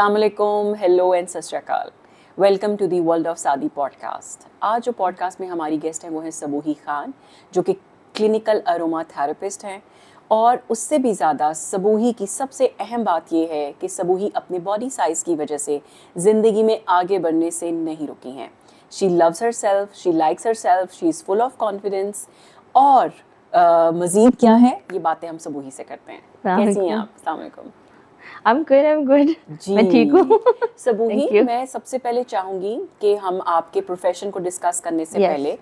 असलकुम hello and सत श्रीकाल welcome to the world of सादी पॉडकास्ट आज जो पॉडकास्ट में हमारी गेस्ट हैं वो हैं सबूही खान जो कि क्लिनिकल अरोमा थेरेपिस्ट हैं और उससे भी ज़्यादा सबूही की सबसे अहम बात यह है कि सबूही अपने बॉडी साइज़ की वजह से ज़िंदगी में आगे बढ़ने से नहीं रुकी हैं she loves herself she likes herself she is full of confidence और मज़ीद क्या है ये बातें हम सबूही से करते हैं कैसी हैं आप I'm good, I'm good. जी, मैं ठीक हूँ सबूही मैं सबसे पहले चाहूंगी कि हम आपके प्रोफेशन को डिस्कस करने से yes. पहले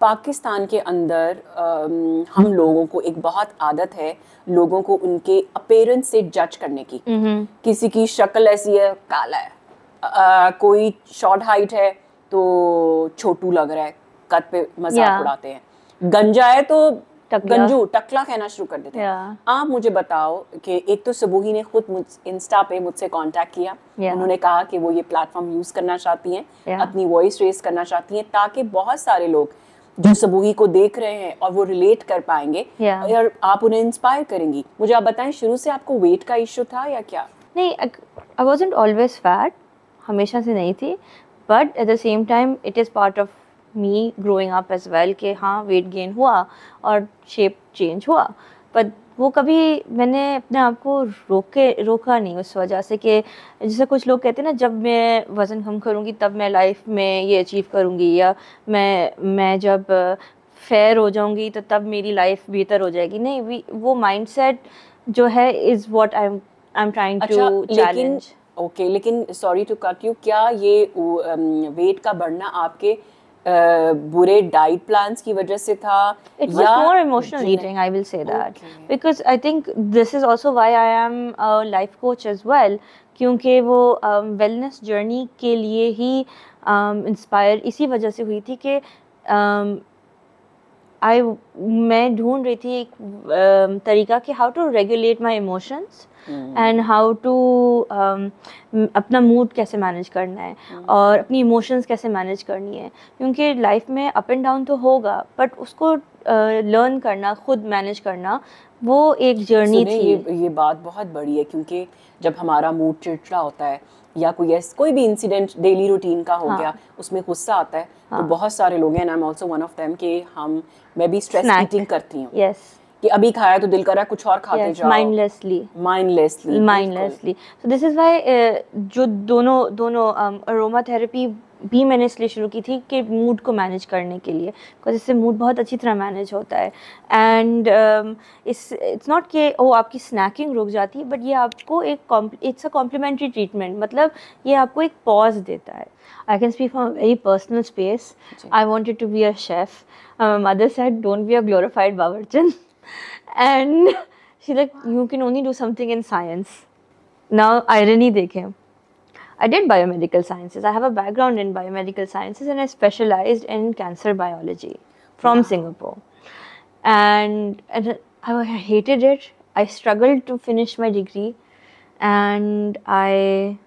पाकिस्तान के अंदर आ, हम हम्म। लोगों को एक बहुत आदत है लोगों को उनके अपेरेंस से जज करने की mm-hmm. किसी की शक्ल ऐसी है काला है आ, कोई शॉर्ट हाइट है तो छोटू लग रहा है कद पे मजाक yeah. उड़ाते हैं गंजा है तो गंजू टकला कहना शुरू कर देते हैं आप मुझे बताओ कि एक तो सबूही ने खुद मुझ इंस्टा पे मुझसे कांटेक्ट किया उन्होंने कहा कि वो ये प्लेटफॉर्म यूज करना चाहती हैं अपनी वॉइस रेस करना चाहती हैं ताकि बहुत सारे लोग जो सबूही को देख रहे हैं और वो रिलेट कर पाएंगे और आप उन्हें इंस्पायर करेंगी मुझे आप बताएं शुरू से आपको वेट का इशू था या क्या नहीं आई वॉज ऑलवेज फैट हमेशा से नहीं थी but at the same time it is part of me growing up as well कि हाँ वेट गेन हुआ और शेप चेंज हुआ पर वो कभी मैंने अपने आप को रोके रोका नहीं उस वजह से कि जैसे कुछ लोग कहते हैं ना जब मैं वज़न कम करूँगी तब मैं लाइफ में ये अचीव करूँगी या मैं मैं जब फेयर हो जाऊँगी तो तब मेरी लाइफ बेहतर हो जाएगी नहीं वो माइंडसेट जो है is what I am I am trying to challenge okay लेकिन सॉरी टू कट यू क्या ये वेट um, का बढ़ना आपके बुरे डाइट प्लान्स की वजह से था more emotional eating I will say that because I think this is also why I am life coach as well क्योंकि वो वेलनेस um, जर्नी के लिए ही इंस्पायर um, इसी वजह से हुई थी कि आई um, मैं ढूंढ रही थी एक um, तरीका कि how to regulate my emotions and how to अपना मूड कैसे मैनेज करना है hmm. और अपनी इमोशंस कैसे मैनेज करनी है क्योंकि लाइफ में अप एंड डाउन तो होगा बट उसको लर्न uh, करना खुद मैनेज करना वो एक जर्नी थी ये ये बात बहुत बड़ी है क्योंकि जब हमारा मूड चिड़चिड़ा होता है या कोई ऐस कोई भी इंसिडेंट डेली रूटीन का हो हाँ. गया उसमें गुस्सा आता है तो हाँ. तो बहुत सारे लोग हैं I am also one of them कि हम मैं भी स्ट्रेस ईटिंग करती हूँ yes. कि अभी खाया तो दिल कर रहा है कुछ और खाते yes, जाओ mindlessly mindlessly mindlessly so this is why जो दोनों दोनों अरोमा um, थेरेपी भी मैंने इसलिए शुरू की थी कि मूड को मैनेज करने के लिए बिकॉज इससे मूड बहुत अच्छी तरह मैनेज होता है एंड um, इस इट्स नॉट के ओ आपकी स्नैकिंग रुक जाती है बट ये आपको एक इट्स अ कॉम्प्लीमेंट्री ट्रीटमेंट मतलब ये आपको एक पॉज देता है I can speak for very personal space I wanted to be a chef mother said don't be a glorified बावरचंद and she's like, you can only do something in science. Now, irony dekhe. I did biomedical sciences. I have a background in biomedical sciences and I specialized in cancer biology from Singapore. And, and I hated it. I struggled to finish my degree and I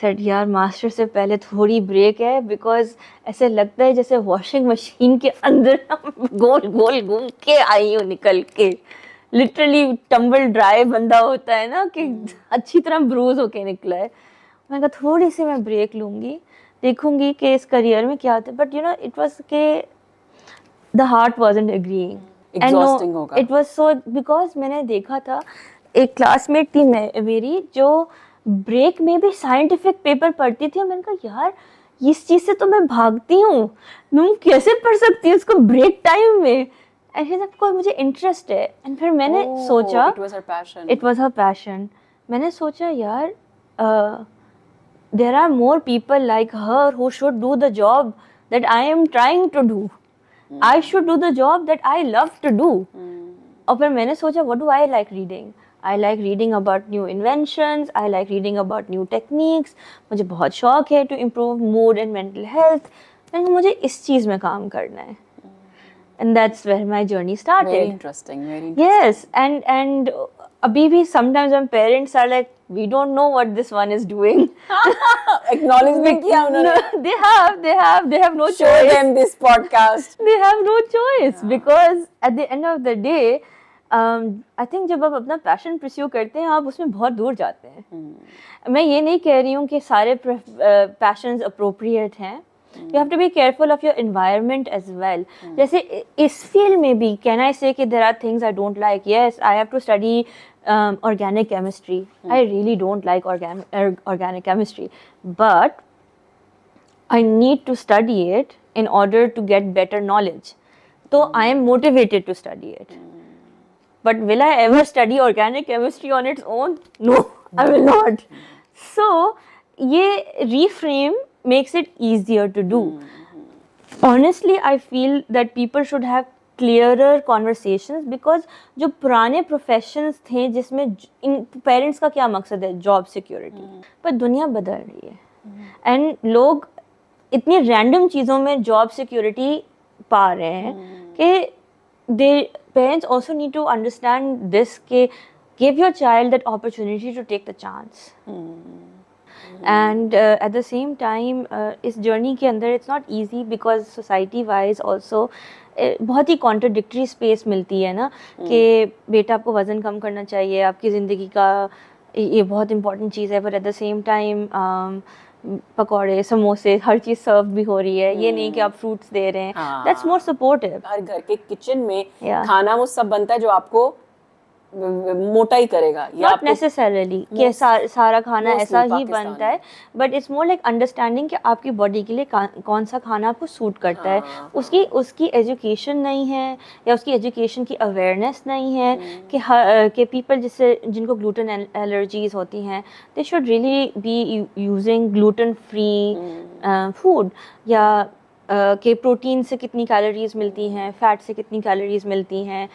said यार master से पहले थोड़ी break है because ऐसे लगता है जैसे washing machine के अंदर गोल गोल घूम के आई हूँ निकल के लिटरली टम्बल ड्राई बंदा होता है ना कि हम्म। अच्छी तरह ब्रूज होके निकला है मैं कहा थोड़ी सी मैं ब्रेक लूँगी देखूँगी कि इस करियर में क्या होता है but you know it was के the heart was and agreeing and it was so because मैंने देखा था एक क्लासमेट थी मेरी जो ब्रेक में भी साइंटिफिक पेपर पढ़ती थी मैंने कहा यार इस चीज़ से तो मैं भागती हूँ मैं कैसे पढ़ सकती हूँ इसको ब्रेक टाइम में एंड कोई मुझे इंटरेस्ट है एंड फिर मैंने oh, सोचा इट वॉज हर पैशन मैंने सोचा यार there are more people like her who should do the job that I am trying to do I should do the job that I love to do और फिर मैंने सोचा what do I like reading I like reading about new inventions. I like reading about new techniques. मुझे बहुत शौक है to improve mood and mental health. लेकिन मुझे इस चीज में काम करना है. And that's where my journey started. Very interesting. Very Yes, and and अभी भी sometimes when parents are like we don't know what this one is doing. Acknowledge me किया उन्होंने. They have, they have, they have no choice. Show them this podcast. They have no choice because at the end of the day. I um, think जब आप अपना passion pursue करते हैं आप उसमें बहुत दूर जाते हैं hmm. मैं ये नहीं कह रही हूँ कि सारे पैशन अप्रोप्रिएट हैं you have to be careful of your environment as well जैसे इस फील्ड में भी कैन आई से कि there are things I don't like yes I have to study organic chemistry I really don't like organic chemistry but I need to study it in order to get better knowledge तो I am motivated to study it but will I ever study organic chemistry on its own? No, I will not. So, ye reframe makes it easier to do. Honestly, I feel that people should have clearer conversation because जो पुराने professions थे जिसमें इन parents का क्या मकसद है job security पर दुनिया बदल रही है एंड hmm. लोग इतनी रैंडम चीज़ों में जॉब सिक्योरिटी पा रहे हैं hmm. कि they parents also need to understand this ke, give your child that opportunity to take the chance mm. And at the same time इस जर्नी के अंदर it's not easy because society wise also बहुत ही contradictory space मिलती है ना hmm. कि बेटा आपको वज़न कम करना चाहिए आपकी ज़िंदगी का ये बहुत इंपॉर्टेंट चीज़ है पर एट द सेम टाइम पकौड़े समोसे हर चीज सर्व भी हो रही है ये नहीं कि आप फ्रूट्स hmm. दे रहे हैं दैट्स मोर सपोर्टिव हर घर के किचन में yeah. खाना वो सब बनता है जो आपको मोटा ही करेगा या नेसेसरली कि सा, सारा खाना ऐसा ही बनता है but it's more like understanding कि आपकी बॉडी के लिए कौन सा खाना आपको सूट करता हाँ। है उसकी उसकी एजुकेशन नहीं है या उसकी एजुकेशन की अवेयरनेस नहीं है हम्म। कि के पीपल जिससे जिनको ग्लूटन एलर्जीज होती हैं they should really be using gluten free food या के प्रोटीन से कितनी कैलोरीज मिलती हैं फैट से कितनी कैलोरीज मिलती हैं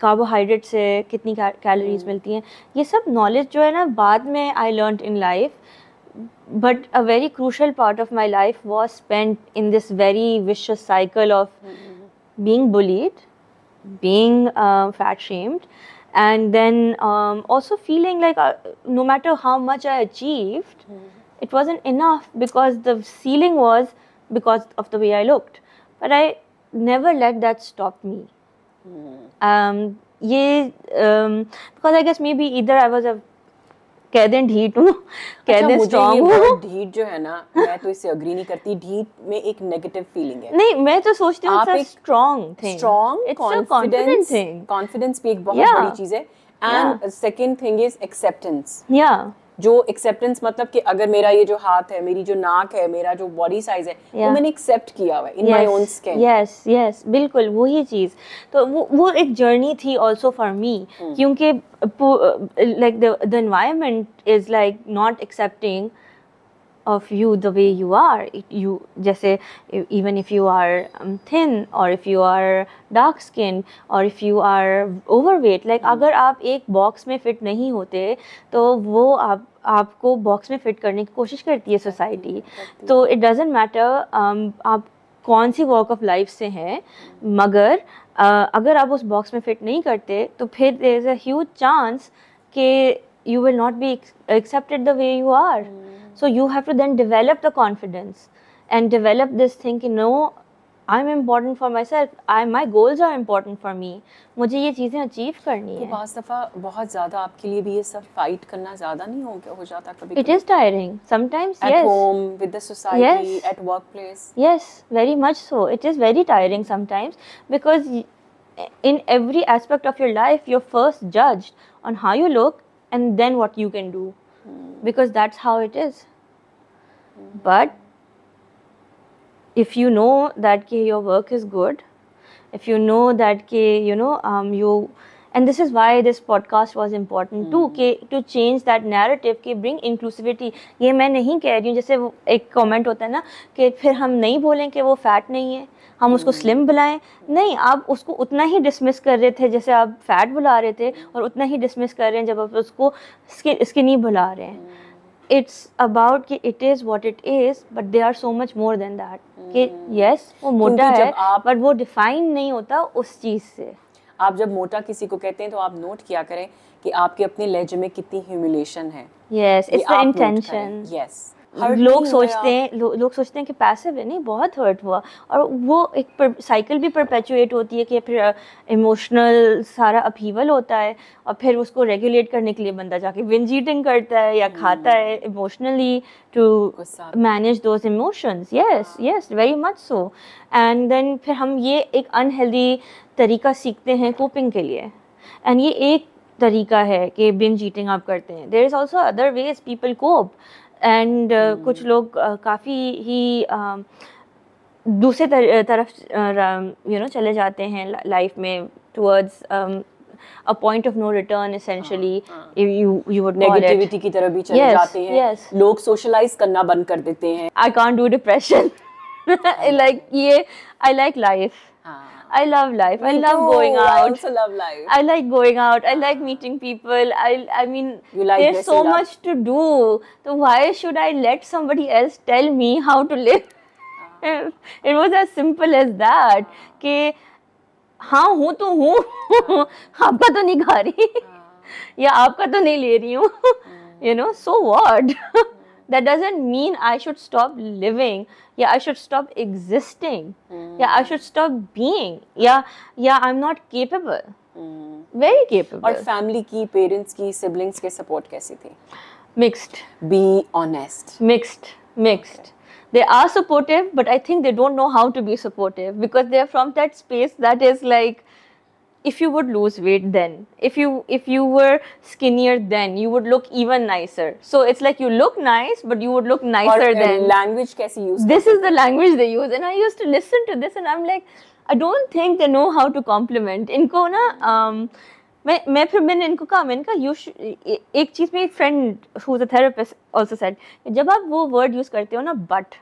कार्बोहाइड्रेट से कितनी कैलोरीज hmm. मिलती हैं ये सब नॉलेज जो है ना बाद में I learn in life but a very crucial part of my life was spend in this very vicious cycle of being bullied being fat shamed and then also feeling like no matter how much I achieve it was an enough because the ceiling was because of the way I looked but I never let that stop me Um, ये because I guess maybe either I was a कह दें ढीट हूँ कह दें strong हूँ ढीट जो है ना मैं तो इससे अग्री नहीं करती ढीट में एक नेगेटिव फीलिंग है नहीं मैं तो सोचती हूँ आप एक स्ट्रॉन्ग थे स्ट्रॉन्ग कॉन्फिडेंस कॉन्फिडेंस भी एक बहुत बड़ी चीज है and second thing is acceptance या जो एक्सेप्टेंस मतलब कि अगर मेरा ये जो हाथ है मेरी जो नाक है मेरा जो बॉडी साइज है वो yeah. तो मैंने एक्सेप्ट किया हुआ in my own skin yes yes बिल्कुल वही चीज तो वो वो एक जर्नी थी आल्सो फॉर मी क्योंकि like the the environment is like not accepting of you the way you are you जैसे even if you are um, thin or if you are dark skinned or if you are overweight like mm. agar aap अगर आप एक box में fit नहीं होते तो वो आप आपको बॉक्स में फिट करने की कोशिश करती है so, it doesn't matter um, aap कौन सी वॉक ऑफ लाइफ से हैं मगर uh, अगर आप उस बॉक्स में फिट नहीं करते तो फिर there is a huge chance कि you will not be accepted the way you are So you have to then develop the confidence and develop this thinking. no, I'm important for myself. I my goals are important for me. मुझे ये चीज़ें achieve करनी है पाँच दफ़ा बहुत ज़्यादा आपके लिए भी ये सब फाइट करना ज़्यादा नहीं हो गया हो जाता कभी it is tiring sometimes at home with the society at workplace yes very much so it is very tiring sometimes in every aspect of your life you're first judged on how you look and then what you can do hmm. because that's how it is but if you know that के your work is good if you know that के you know you and this is why this podcast was important to के to change that narrative के bring inclusivity ये मैं नहीं कह रही हूँ जैसे वो एक कॉमेंट होता है ना कि फिर हम नहीं बोलें कि वो फैट नहीं है हम उसको स्लिम mm-hmm. बुलाएं नहीं आप उसको उतना ही डिसमिस कर रहे थे जैसे आप फैट बुला रहे थे और उतना ही डिसमिस कर रहे हैं जब आप उसको स्किन स्किन ही बुला रहे हैं mm-hmm. इट्स अबाउट कि it is what it is but they are so much more than that कि यस hmm. वो मोटा है आप बट वो डिफाइन नहीं होता उस चीज़ से आप जब मोटा किसी को कहते हैं तो आप नोट किया करें कि आपके अपने लहजे में कितनी ह्यूमिलेशन है yes it's the intention yes लोग सोचते हैं लो, लोग सोचते हैं कि पैसिव है नहीं बहुत हर्ट हुआ और वो एक साइकिल भी परपेचुएट होती है कि फिर इमोशनल सारा अपहीवल होता है और फिर उसको रेगुलेट करने के लिए बंदा जाके विन जीटिंग करता है या खाता है emotionally to manage those emotions yes yes very much so and then फिर हम ये एक अनहेल्दी तरीका सीखते हैं कोपिंग के लिए एंड ये एक तरीका है कि बिन जीटिंग आप करते हैं there is also other ways people cope and uh, hmm. कुछ लोग uh, काफ़ी ही uh, दूसरे तर, uh, तरफ you uh, know um, you know, चले जाते हैं लाइफ में towards a point of no return essentially you you would negativity की तरफ भी चले yes, जाते हैं yes. लोग सोशलाइज करना बंद कर देते हैं I can't do depression like ये I like life I love life. Me I love too. going out. I also love life. I like going out. I like meeting people. I I mean, like there's so up. much to do. So why should I let somebody else tell me how to live? it was as simple as that. Ke, हाँ हूँ तो हूँ आपका तो नहीं खा रही या आपका तो नहीं ले रही हूँ you know so what that doesn't mean I should stop living. Yeah, I should stop existing. Mm. Yeah, I should stop being. Yeah, yeah, I'm not capable. Mm. Very capable. और family, की parents, की siblings के support कैसी थी Mixed. Be honest. Mixed. Mixed. they are supportive but i think they don't know how to be supportive because they're from that space that is like if you would lose weight then if you if you were skinnier then you would look even nicer so it's like you look nice but you would look nicer uh, than language kaise use this is the language they use and i used to listen to this and i'm like i don't think they know how to compliment inko na um, मैं मैं फिर मैंने इनको कहा मैंने कहा you एक चीज़ मेरी friend who is a therapist also said जब आप वो वर्ड यूज़ करते हो ना but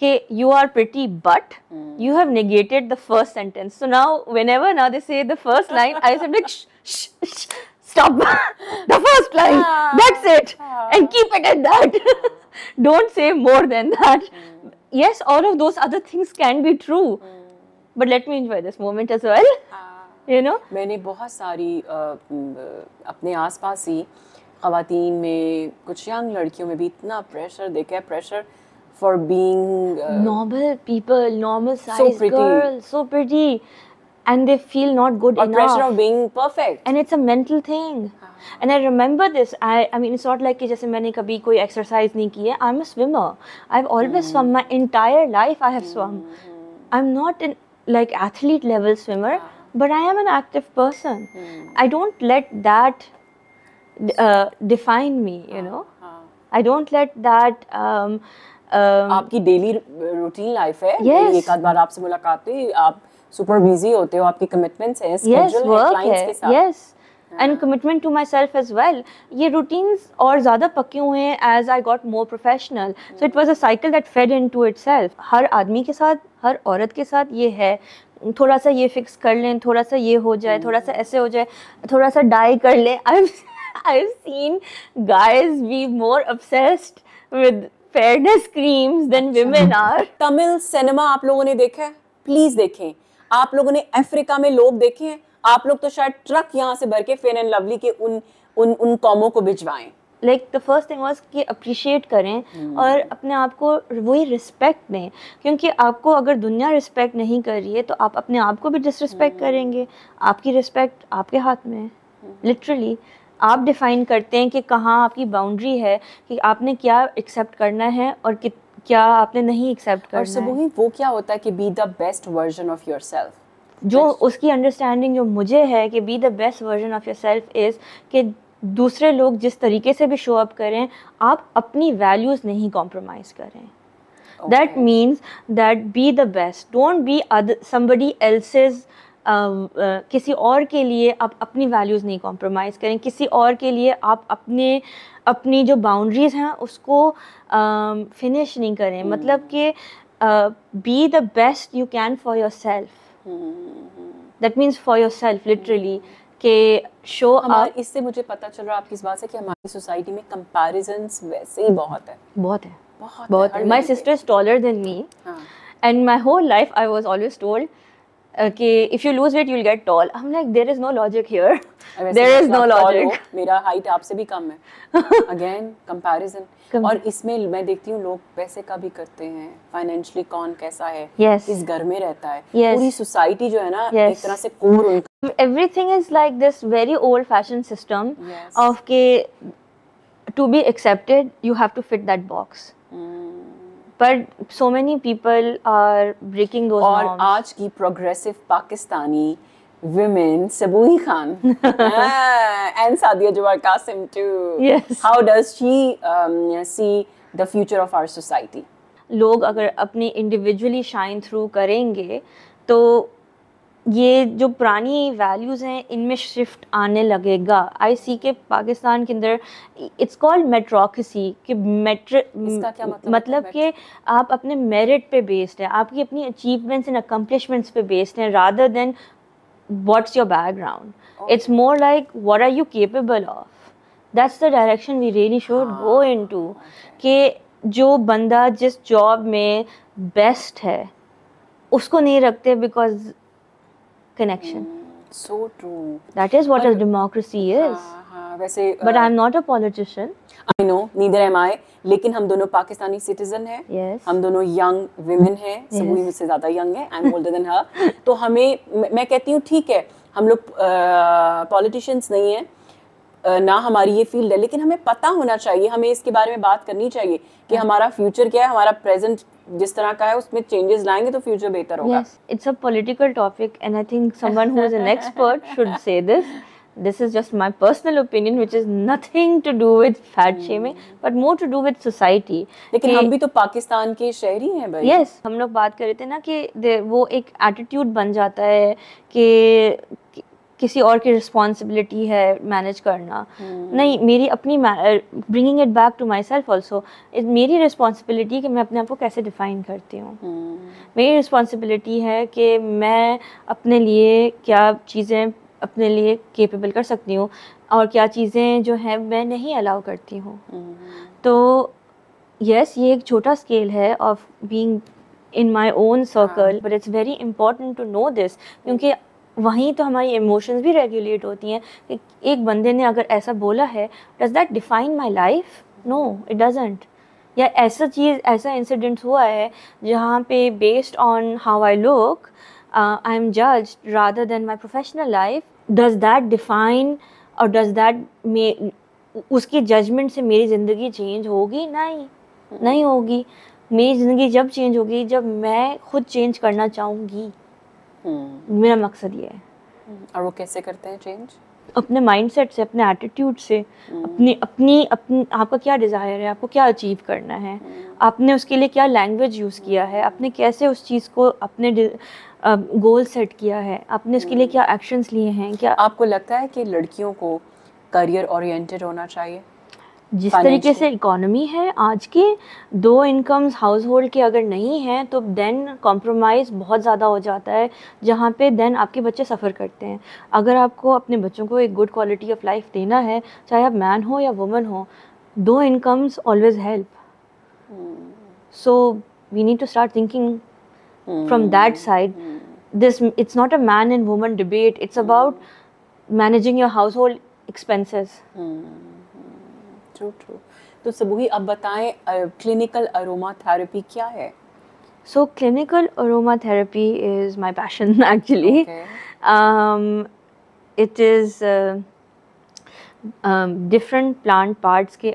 okay, you are pretty, but mm. you have negated the first sentence. So now, whenever now they say the first line, I am like, shh, shh, shh, stop the first line. Ah. That's it. Ah. And keep it at that. Don't say more than that. Mm. Yes, all of those other things can be true. Mm. But let me enjoy this moment as well. Ah. You know. many बहुत सारी अपने आसपास ही ख़वातीन में कुछ young लड़कियों में भी इतना प्रेशर देखा है pressure for being uh, normal people, normal size so girls, so pretty, and they feel not good or enough. pressure of being perfect. And it's a mental thing. Ah. And I remember this. I I mean, it's not like जैसे मैंने कभी कोई exercise नहीं की I'm a swimmer. I've always mm. swum my entire life. I have mm. swum. Mm-hmm. I'm not an like athlete level swimmer, ah. but I am an active person. Mm. I don't let that uh, define me. You ah. know. I don't let that um, um, आपकी daily routine life है yes. एक आध बार आपसे मुलाकात हुई आप super busy होते हो आपकी कमिटमेंट्स हैं yes, वर्क है yes and commitment to my myself as well ये रूटीन्स और ज़्यादा पके हुए हैं as I got more professional so it was a cycle that fed into itself हर आदमी के साथ हर औरत के साथ ये है थोड़ा सा ये फिक्स कर लें थोड़ा सा ये हो जाए थोड़ा सा हम्म। ऐसे हो जाए थोड़ा सा डाई कर लें I I seen guys be more obsessed with fairness creams then women are Tamil cinema आप लोगों ने देखा है प्लीज देखें आप लोगों ने अफ्रीका में लोग देखे हैं आप लोग तो शायद ट्रक यहाँ से भर के फेयर एंड लवली के उन उन उन कॉमों को भिजवाएं like the first thing was कि अप्रिशिएट करें hmm. और अपने आप को वही रिस्पेक्ट दें क्योंकि आपको अगर दुनिया रिस्पेक्ट नहीं कर रही है तो आप अपने आप को भी डिसरिस्पेक्ट hmm. करेंगे आपकी रिस्पेक्ट आपके हाथ में है लिटरली hmm. आप डिफ़ाइन करते हैं कि कहाँ आपकी बाउंड्री है कि आपने क्या एक्सेप्ट करना है और कि क्या आपने नहीं एक्सेप्ट करना और सबूही वो क्या होता है कि be the best version of yourself जो उसकी अंडरस्टैंडिंग जो मुझे है कि be the best version of yourself is कि दूसरे लोग जिस तरीके से भी शो अप करें आप अपनी वैल्यूज़ नहीं कॉम्प्रोमाइज़ करें that means that be the best don't be somebody else's किसी और के लिए आप अपनी वैल्यूज़ नहीं कॉम्प्रोमाइज़ करें किसी और के लिए आप अपने अपनी जो बाउंड्रीज़ हैं उसको फिनिश नहीं करें हम्म। मतलब कि be the best you can for yourself that means for yourself literally के शो आप इससे मुझे पता चल रहा है आपकी इस बात से कि हमारी सोसाइटी में कंपैरिजन वैसे ही बहुत है बहुत है बहुत बहुत my sister is taller than me and my whole life I was always told कि if you lose weight you will get tall I am like there is no logic here there is no logic मेरा height आपसे भी कम है again comparison और इसमें मैं देखती हूँ लोग पैसे का भी करते हैं फाइनेंशियली कौन कैसा है yes. किस घर में रहता है yes. पूरी सोसाइटी जो है ना yes. एक तरह से core everything is like this very old fashion system of के to be accepted you have to fit that box but so many people are breaking those और norms. आज की progressive Pakistani women Sabui Khan ah, and Sadia Jawar Qasim too yes how does she um, see the future of our society लोग अगर अपनी individually shine through करेंगे तो ये जो पुरानी वैल्यूज़ हैं इनमें शिफ्ट आने लगेगा आई सी के पाकिस्तान के अंदर इट्स कॉल्ड मेट्रोक्रेसी कि मेट्र मतलब, मतलब कि आप अपने मेरिट पे बेस्ड हैं आपकी अपनी अचीवमेंट्स एंड अकम्पलिशमेंट्स पे बेस्ड हैं rather than what's your background it's more like what are you capable of that's the direction we really should go to कि जो बंदा जिस जॉब में बेस्ट है उसको नहीं रखते because connection. Mm, so true. That is what but, हाँ, हाँ, uh, a democracy is. Uh, वैसे but I am not a politician I know neither am I लेकिन हम दोनों पाकिस्तानी सिटीजन हैं yes. हम दोनों यंग वुमेन हैं yes. सबूरी मुझसे ज़्यादा यंग है I am older than her तो हमें मैं कहती हूँ ठीक है हम लोग पॉलिटिशियंस uh, नहीं है ना हमारी ये फील्ड है लेकिन हमें पता होना चाहिए हमें इसके बारे में बात करनी चाहिए कि हमारा फ्यूचर क्या है हमारा प्रेजेंट जिस तरह का है उसमें चेंजेस लाएंगे तो फ्यूचर बेहतर होगा it's a political topic and I think someone who is an expert should say this this is just my personal opinion which is nothing to do with fat shaming but more to do with society लेकिन हम भी तो पाकिस्तान के शहरी हैं भाई yes हम लोग बात कर रहे थे ना कि वो एक एटीट्यूड बन जाता है कि किसी और की रिस्पॉन्सिबिलिटी है मैनेज करना hmm. नहीं मेरी अपनी bringing it back to my self also मेरी रिस्पॉन्सिबिलिटी कि मैं अपने आप को कैसे डिफ़ाइन करती हूँ hmm. मेरी रिस्पॉन्सिबिलिटी है कि मैं अपने लिए क्या चीज़ें अपने लिए केपेबल कर सकती हूँ और क्या चीज़ें जो हैं मैं नहीं अलाउ करती हूँ hmm. तो यस yes, ये एक छोटा स्केल है of being in my own circle but it's very important to know this क्योंकि वहीं तो हमारी इमोशंस भी रेगुलेट होती हैं एक बंदे ने अगर ऐसा बोला है does that define my life no it doesn't या ऐसा चीज़ ऐसा इंसिडेंट हुआ है जहाँ पे based on how I look I am जज rather than my professional life does that define और डज दैट मे उसके जजमेंट से मेरी ज़िंदगी चेंज होगी नहीं नहीं होगी मेरी ज़िंदगी जब चेंज होगी जब मैं खुद चेंज करना चाहूँगी हम्म। मेरा मकसद ये है हम्म। और वो कैसे करते हैं चेंज अपने माइंडसेट से अपने एटीट्यूड से हम्म। अपनी अपनी अपनी आपका क्या डिज़ायर है आपको क्या अचीव करना है आपने उसके लिए क्या लैंग्वेज यूज़ किया है आपने कैसे उस चीज़ को अपने गोल सेट किया है आपने उसके लिए क्या एक्शंस लिए हैं क्या आपको लगता है कि लड़कियों को करियर ओरिएंटेड होना चाहिए जिस तरीके से इकोनॉमी है आज की दो इनकम्स हाउस होल्ड के अगर नहीं हैं तो देन कॉम्प्रोमाइज़ बहुत ज़्यादा हो जाता है जहाँ पे देन आपके बच्चे सफ़र करते हैं अगर आपको अपने बच्चों को एक गुड क्वालिटी ऑफ लाइफ देना है चाहे आप मैन हो या वुमन हो two incomes always help so we need to start thinking from that side this it's not a man and woman debate it's about managing your household expenses true true तो सबूही अब बताएं clinical aromatherapy क्या है so clinical aromatherapy is my passion actually it is different plant parts के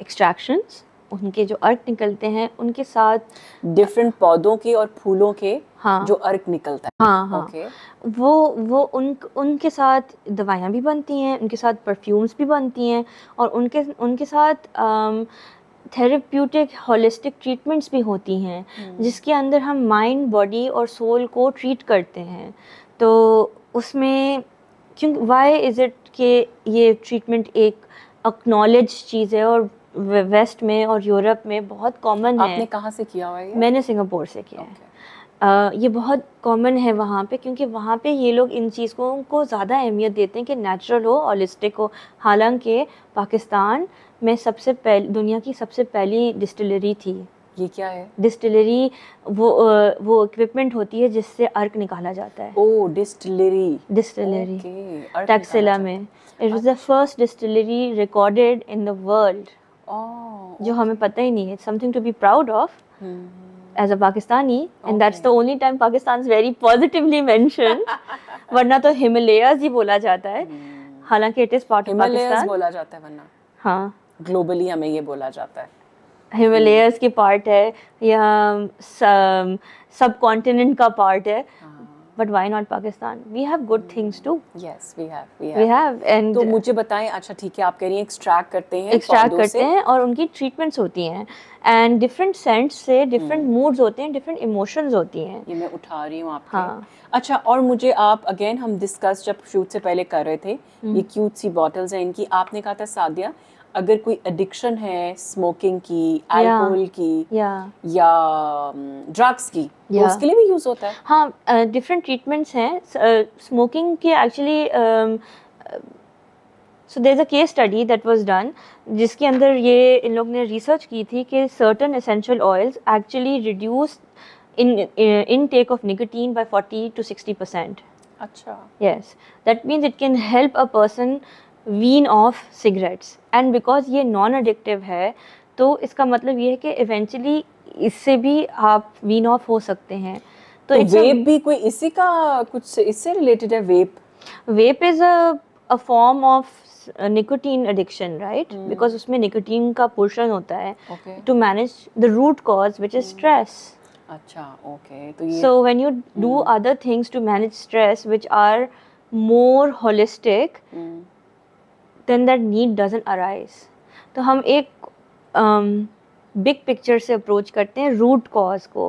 extractions um, उनके जो अर्थ निकलते हैं उनके साथ डिफरेंट पौधों के और फूलों के हाँ जो अर्क निकलता है हाँ हाँ okay. वो वो उन उनके साथ दवाइयाँ भी बनती हैं उनके साथ परफ्यूम्स भी बनती हैं और उनके उनके साथ आम, थेरेप्यूटिक होलिस्टिक ट्रीटमेंट्स भी होती हैं हम्म। जिसके अंदर हम माइंड बॉडी और सोल को ट्रीट करते हैं तो उसमें क्योंकि वाई इज़ इट के ये ट्रीटमेंट एक अक्नॉलेज चीज़ है और वेस्ट में और यूरोप में बहुत कॉमन है आपने कहाँ से किया हुआ है मैंने सिंगापुर से किया okay. है ये बहुत कॉमन है वहाँ पे क्योंकि वहाँ पे ये लोग इन चीज़ों को ज़्यादा अहमियत देते हैं कि नेचुरल हो ऑलिस्टिक हो हालांकि पाकिस्तान में सबसे पहले दुनिया की सबसे पहली डिस्टिलरी थी ये क्या है डिस्टिलरी वो वो इक्विपमेंट होती है जिससे अर्क निकाला जाता है ओ डिस्टिलरी डिस्टिलरी टैक्सिला में it was the first distillery recorded in the world जो हमें पता ही नहीं है something to be proud of as a Pakistani, okay. and that's the only time Pakistan's very positively mentioned. वरना तो हिमालयस ही बोला जाता है हालांकि it is part of Pakistan बोला जाता है वरना हाँ ग्लोबली हमें ये बोला जाता है हिमालयस की पार्ट है या सब um, कॉन्टिनेंट का पार्ट है हाँ। But why not Pakistan we have good things too yes we have we have and तो मुझे बताएं अच्छा ठीक है आप कह रही हैं एक्सट्रैक्ट करते हैं एक्सट्रैक्ट करते हैं और उनकी ट्रीटमेंट्स होती हैं एंड डिफरेंट सेंट्स से डिफरेंट मूड्स hmm. होते हैं डिफरेंट इमोशंस होती हैं ये मैं उठा रही हूँ आपके हाँ अच्छा और मुझे आप अगेन हम डिस्कस जब शूट से पहले कर रहे थे ये क्यूट hmm. सी बॉटल्स हैं इनकी आपने कहा था सादिया अगर कोई एडिक्शन है स्मोकिंग की अल्कोहल की या ड्रग्स um, की तो उसके लिए भी यूज होता है हाँ डिफरेंट uh, ट्रीटमेंट्स हैं स्मोकिंग uh, के actually so there is a case study that was done जिसके अंदर ये इन लोग ने रिसर्च की थी कि certain essential oils actually reduce in intake off nicotine by forty to sixty percent अच्छा yes that means it can help a person wean off cigarettes and because ये नॉन एडिक्टिव है तो इसका मतलब ये है कि इवेंचुअली इससे भी आप वीन ऑफ हो सकते हैं तो, तो वेप भी कोई इसी का कुछ इससे रिलेटेड है vape vape is a form of nicotine addiction right because उसमें निकोटीन का पोर्शन होता है to manage the root cause which is stress अच्छा ओके तो ये so when you do other things to manage stress which are more holistic than that need doesn't arise तो हम एक बिग um, पिक्चर से approach करते हैं root cause को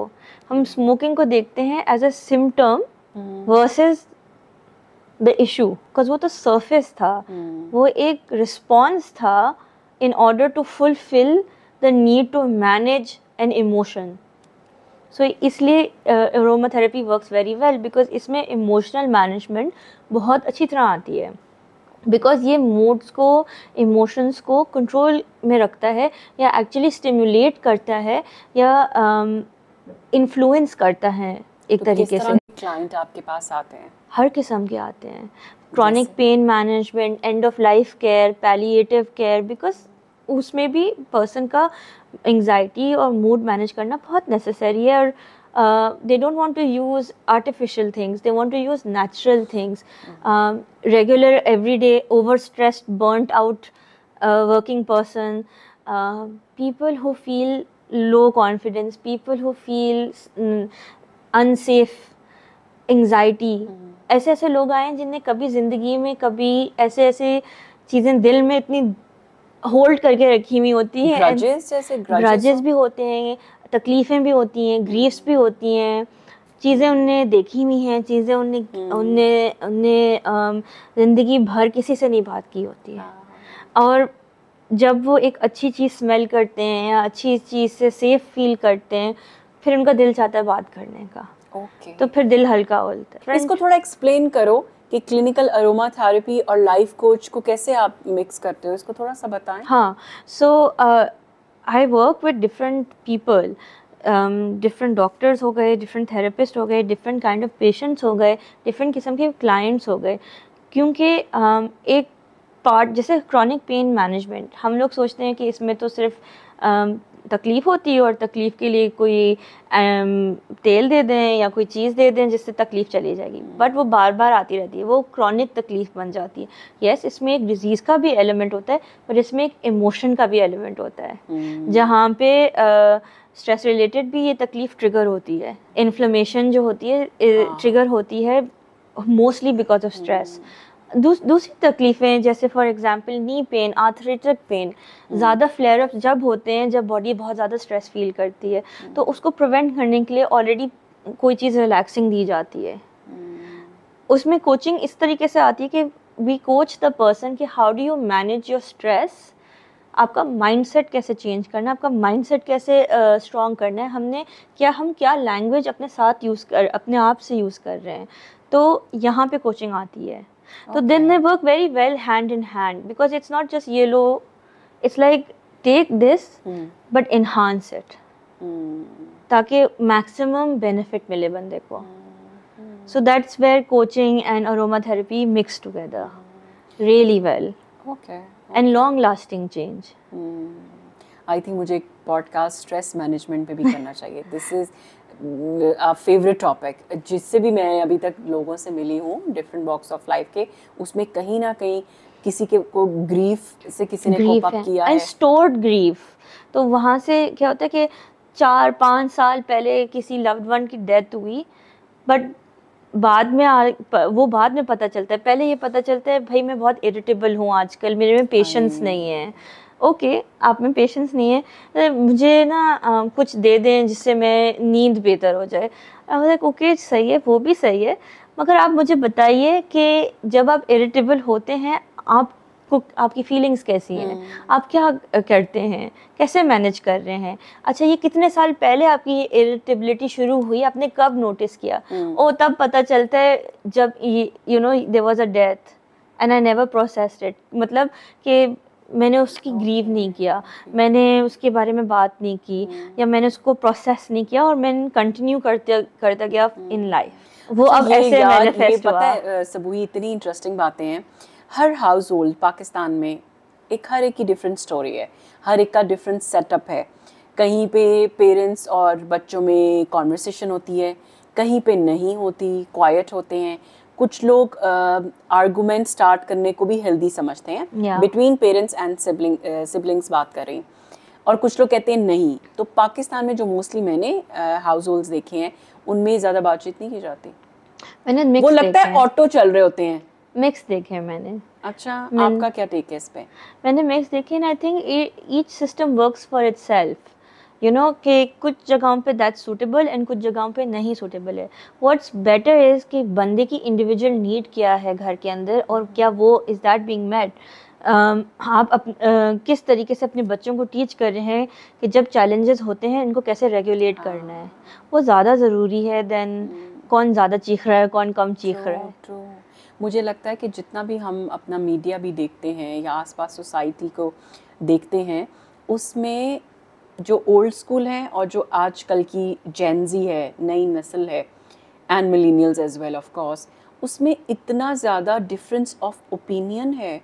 हम स्मोकिंग को देखते हैं as a symptom versus the issue because वो तो सरफेस था hmm. वो एक रिस्पॉन्स था in order to fulfil the need to manage an emotion so इसलिए aromatherapy works very well because इसमें इमोशनल मैनेजमेंट बहुत अच्छी तरह आती है बिकॉज ये मूड्स को इमोशंस को कंट्रोल में रखता है या एक्चुअली स्टिमुलेट करता है या इन्फ्लुएंस um, करता है एक तो तरीके से क्लाइंट आपके पास आते हैं हर किस्म के आते हैं chronic pain management end of life care palliative care because उसमें भी पर्सन का एंग्जाइटी और मूड मैनेज करना बहुत नेसेसरी है और Uh, they don't want to use artificial things. They want to use natural things. Mm. Um, regular, everyday, overstressed, burnt out uh, working person, uh, people who feel low confidence, people who feel mm, unsafe, anxiety. Mm. ऐसे ऐसे लोग आए हैं जिनने कभी ज़िंदगी में कभी ऐसे ऐसे चीज़ें दिल में इतनी होल्ड करके रखी हुई होती है जैसे ग्रजेस भी होते हैं तकलीफ़ें भी होती हैं ग्रीफ्स भी होती हैं चीज़ें उनने देखी हुई हैं चीज़ें उनने हम्म। उनने उनने ज़िंदगी भर किसी से नहीं बात की होती है हाँ। और जब वो एक अच्छी चीज़ स्मेल करते हैं या अच्छी चीज़ से सेफ फील करते हैं फिर उनका दिल चाहता है बात करने का okay. तो फिर दिल हल्का होता है इसको थोड़ा एक्सप्लेन करो कि क्लिनिकल अरोमा थेरेपी और लाइफ कोच को कैसे आप मिक्स करते हो इसको थोड़ा सा बताएं हाँ so so, uh, I work with different people different doctors हो गए डिफरेंट थेरेपिस्ट हो गए डिफरेंट काइंड ऑफ पेशेंट्स हो गए डिफरेंट किस्म के क्लाइंट्स हो गए क्योंकि um, एक पार्ट जैसे क्रॉनिक पेन मैनेजमेंट हम लोग सोचते हैं कि इसमें तो सिर्फ um, तकलीफ़ होती है और तकलीफ़ के लिए कोई तेल दे दें या कोई चीज़ दे दें जिससे तकलीफ़ चली जाएगी बट हम्म। वो बार बार आती रहती है वो क्रॉनिक तकलीफ़ बन जाती है येस yes, इसमें एक डिज़ीज़ का भी एलिमेंट होता है पर इसमें एक इमोशन का भी एलिमेंट होता है हम्म। जहाँ पे स्ट्रेस रिलेटेड भी ये तकलीफ़ ट्रिगर होती है इन्फ्लमेशन जो होती है ट्रिगर हाँ। होती है मोस्टली बिकॉज ऑफ स्ट्रेस दूस, दूसरी तकलीफ़ें जैसे for example knee pain arthritic pain ज़्यादा फ्लेयर अप जब होते हैं जब बॉडी बहुत ज़्यादा स्ट्रेस फील करती है हम्म। तो उसको प्रिवेंट करने के लिए ऑलरेडी कोई चीज़ रिलैक्सिंग दी जाती है हम्म। उसमें कोचिंग इस तरीके से आती है कि वी कोच द पर्सन कि how do you manage your stress आपका माइंडसेट कैसे चेंज करना है आपका माइंडसेट कैसे स्ट्रॉन्ग uh, करना है हमने क्या हम क्या लैंग्वेज अपने साथ यूज़ कर अपने आप से यूज़ कर रहे हैं तो यहाँ पे कोचिंग आती है okay. so then they work very well hand in hand because it's not just yellow it's like take this hmm. but enhance it hmm. ताकि maximum benefit मिले बंदे को so that's where coaching and aromatherapy mix together really well okay, okay. and long lasting change I think मुझे एक podcast stress management पे भी करना चाहिए दिस इज फेवरेट टॉपिक जिससे भी मैं अभी तक लोगों से मिली हूँ डिफरेंट बॉक्स ऑफ लाइफ के उसमें कहीं ना कहीं किसी के को ग्रीफ से किसी ने ग्रीफ है. किया है स्टोर्ड ग्रीफ तो वहाँ से क्या होता है कि चार पाँच साल पहले किसी लव्ड वन की डेथ हुई बट बाद में आ, वो बाद में पता चलता है पहले ये पता चलता है भाई मैं बहुत इरिटेबल हूँ आजकल मेरे में पेशेंस नहीं है ओके okay, आप में पेशेंस नहीं है मुझे ना आ, कुछ दे दें जिससे मैं नींद बेहतर हो जाए लाइक ओके okay, सही है वो भी सही है मगर आप मुझे बताइए कि जब आप इरिटेबल होते हैं आप को आपकी फीलिंग्स कैसी हैं हम्म। आप क्या करते हैं कैसे मैनेज कर रहे हैं अच्छा ये कितने साल पहले आपकी ये इरिटेबिलिटी शुरू हुई आपने कब नोटिस किया हम्म। ओ तब पता चलता है जब you know there was a death and I never processed it मतलब कि मैंने उसकी ग्रीव नहीं किया मैंने उसके बारे में बात नहीं की हम्म। या मैंने उसको प्रोसेस नहीं किया और मैंने कंटिन्यू करते करता गया इन लाइफ हम्म। वो अब ऐसे मैनिफेस्ट हुआ इतनी इंटरेस्टिंग बातें हैं हर हाउस होल्ड पाकिस्तान में एक हर एक की डिफरेंट स्टोरी है हर एक का डिफरेंट सेटअप है कहीं पे पेरेंट्स और बच्चों में कॉन्वर्सेशन होती है कहीं पे नहीं होती क्वाइट होते हैं कुछ लोग आर्गूमेंट स्टार्ट करने को भी हेल्दी समझते हैं between parents and sibling siblings बात कर करें और कुछ लोग कहते हैं नहीं तो पाकिस्तान में जो मोस्टली मैंने हाउस होल्ड देखे हैं उनमें ज़्यादा बातचीत नहीं की जाती मैंने वो लगता है ऑटो चल रहे होते हैं मिक्स देखे मैंने अच्छा आपका क्या टेक है इस पे मैंने मिक्स देखे I think each system works for itself you know कि कुछ जगहों पे दैट सूटेबल एंड कुछ जगहों पे नहीं सूटेबल है व्हाट्स बेटर इज़ कि बंदे की इंडिविजुअल नीड क्या है घर के अंदर और क्या वो इज़ दैट बीइंग मेट आप अप, uh, किस तरीके से अपने बच्चों को टीच कर रहे हैं कि जब चैलेंजेस होते हैं इनको कैसे रेगुलेट करना है हाँ। वो ज़्यादा ज़रूरी है देन हम्म। कौन ज़्यादा चीख रहा है कौन कम चीख रहा है true. मुझे लगता है कि जितना भी हम अपना मीडिया भी देखते हैं या आसपास सोसाइटी को देखते हैं उसमें जो ओल्ड स्कूल हैं और जो आजकल की जेनजी है नई नस्ल है and millennials as well of course उसमें इतना ज़्यादा डिफरेंस ऑफ ओपिनियन है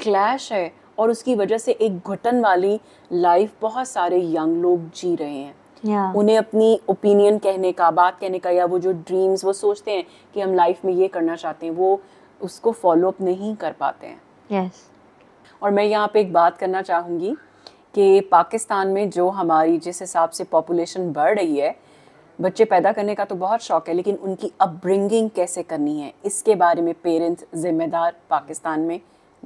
क्लैश है और उसकी वजह से एक घुटन वाली लाइफ बहुत सारे यंग लोग जी रहे हैं yeah. उन्हें अपनी ओपिनियन कहने का बात कहने का या वो जो ड्रीम्स वो सोचते हैं कि हम लाइफ में ये करना चाहते हैं वो उसको फॉलो अप नहीं कर पाते हैं yes. और मैं यहाँ पे एक बात करना चाहूँगी कि पाकिस्तान में जो हमारी जिस हिसाब से पॉपुलेशन बढ़ रही है बच्चे पैदा करने का तो बहुत शौक है लेकिन उनकी अपब्रिंगिंग कैसे करनी है इसके बारे में पेरेंट्स जिम्मेदार पाकिस्तान में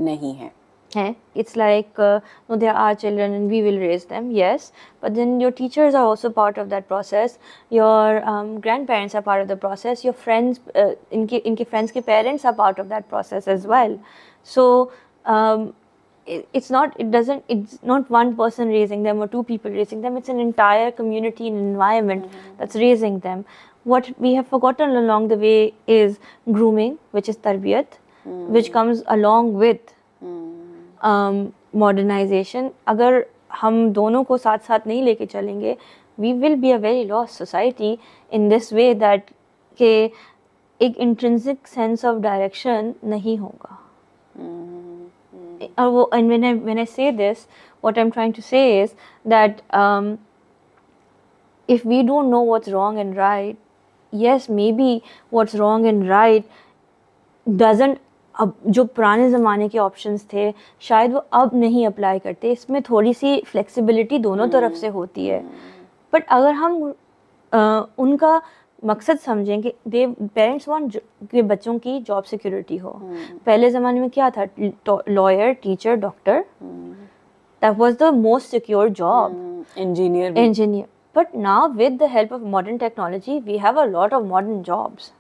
नहीं हैं हैं it's like no they are children and we will raise them yes but then your teachers are also part of that process your grandparents are part of the process your friends इनके इनके friends के parents are part of that process as well so it's not it doesn't it's not one person raising them or two people raising them it's an entire community and environment mm-hmm. that's raising them what we have forgotten along the way is grooming which is tarbiyat mm-hmm. which comes along with mm. um, modernization अगर हम दोनों को साथ साथ नहीं we will be a very lost society in this way that way that के एक intrinsic sense of direction hmm. और वो and when I when I say this what I am trying to say is that if we don't know what's wrong and right, yes, maybe what's wrong and right doesn't अब जो पुराने ज़माने के options थे शायद वो अब नहीं अप्लाई करते इसमें थोड़ी सी फ्लेक्सिबिलिटी दोनों तरफ से hmm. होती है बट अगर हम आ, उनका मकसद समझें कि दे पेरेंट्स वांट के बच्चों की जॉब सिक्योरिटी हो हम्म। पहले ज़माने में क्या था lawyer teacher doctor that was the most secure job engineer engineer but now with the help of modern technology we have a lot of modern jobs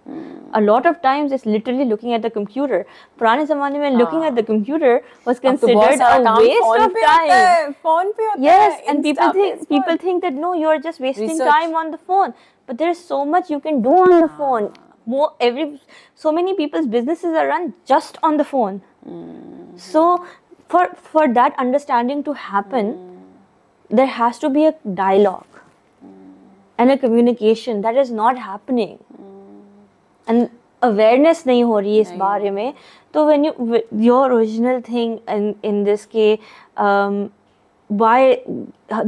a lot of times is literally looking at the computer पुराने जमाने में looking at the computer was considered a waste of time phone पे होता है yes and people think people think that no you are just wasting time on the phone but there is so much you can do on the phone more every so many people's businesses are run just on the phone mm-hmm. so for for that understanding to happen mm-hmm. there has to be a dialogue mm-hmm. and a communication that is not happening mm. and awareness नहीं हो रही है इस बारे में तो when you your original thing in in this um, why uh,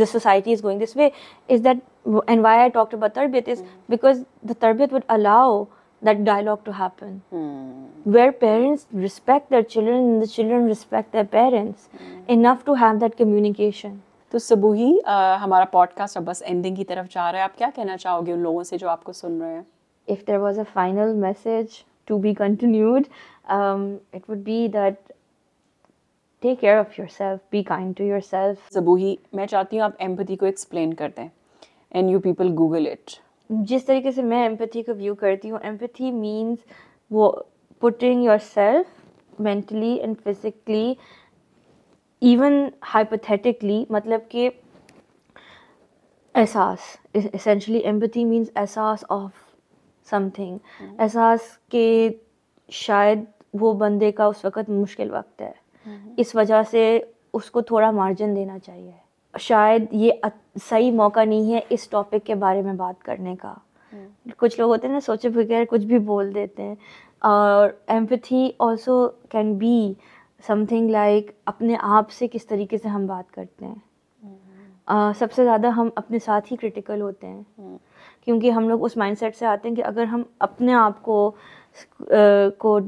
the society is going this way is that and why I talked about tarbiyat is hmm. because the tarbiyat would allow that dialogue to happen. Hmm. Where parents respect their children and the children respect their parents hmm. enough to have that communication. तो सबूही हमारा podcast अब बस ending की तरफ जा रहा है आप क्या कहना चाहोगे उन लोगों से जो आपको सुन रहे हैं if there was a final message to be continued it would be that take care of yourself be kind to yourself Subuhi मैं चाहती हूँ आप एम्पथी को एक्सप्लेन कर दें and you people Google it जिस तरीके से मैं एम्पथी को व्यू करती हूँ एम्पथी मीन्स वो putting your self mentally and physically even hypothetically मतलब कि एहसास इसेंशली एम्पथी मीन्स एहसास ऑफ समथिंग एहसास के शायद वो बंदे का उस वक्त मुश्किल वक्त है hmm. इस वजह से उसको थोड़ा मार्जिन देना चाहिए शायद ये सही मौका नहीं है इस टॉपिक के बारे में बात करने का हम्म। कुछ लोग होते हैं ना सोचे बगैर कुछ भी बोल देते हैं और empathy also can be something like अपने आप से किस तरीके से हम बात करते हैं uh, सबसे ज़्यादा हम अपने साथ ही क्रिटिकल होते हैं हम्म। क्योंकि हम लोग उस माइंडसेट से आते हैं कि अगर हम अपने आप को को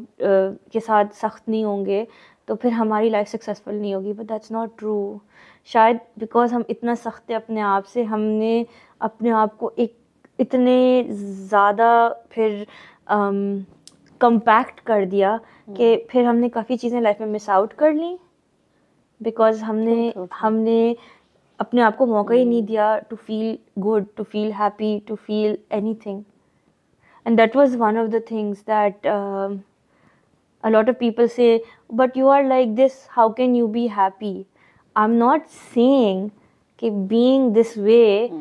के साथ सख्त नहीं होंगे तो फिर हमारी लाइफ सक्सेसफुल नहीं होगी बट दैट्स नॉट ट्रू शायद बिकॉज़ हम इतना सख्त अपने आप से हमने अपने आप को एक इतने ज़्यादा फिर कंपैक्ट कर दिया hmm. कि फिर हमने काफ़ी चीज़ें लाइफ में मिस आउट कर ली बिकॉज़ हमने हमने अपने आप को मौका ही नहीं hmm. दिया to feel good to feel happy to feel anything and that was one of the things that a of people say but you are like this how how you be happy I'm not saying that being this way mm.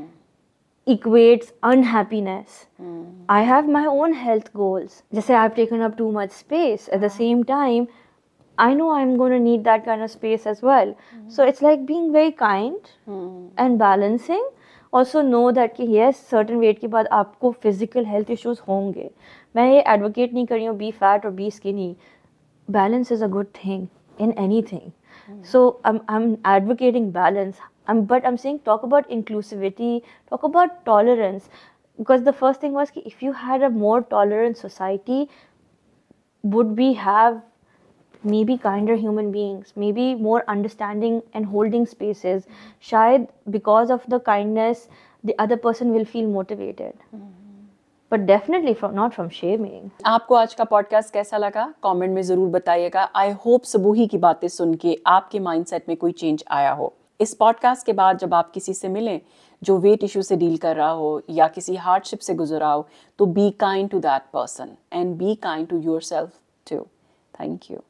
equates unhappiness. Mm. I have my own health goals. Just say I've taken up too much space. At the same time, I know I'm going to need that kind of space as well. Mm. So it's like being very kind hmm. and balancing. Also know that yes, certain weight. Weight के बाद आपको physical health issues होंगे मैं advocate advocate नहीं कर रही हूँ be fat or be skinny. Balance is a good thing in anything. So I'm, I'm advocating balance. I'm, um, but I'm saying talk about inclusivity, talk about tolerance. Because the first thing was if you had a more tolerant society, would we have maybe kinder human beings, maybe more understanding and holding spaces? Mm-hmm. Shayad, because of the kindness, the other person will feel motivated. mm but definitely from not from shaming आपको आज का podcast कैसा लगा comment में ज़रूर बताइएगा I hope सबूही की बातें सुन के आपके माइंडसेट में कोई चेंज आया हो इस पॉडकास्ट के बाद जब आप किसी से मिलें जो वेट इशू से डील कर रहा हो या किसी हार्डशिप से गुजरा हो तो be kind to that person and be kind to your self too thank you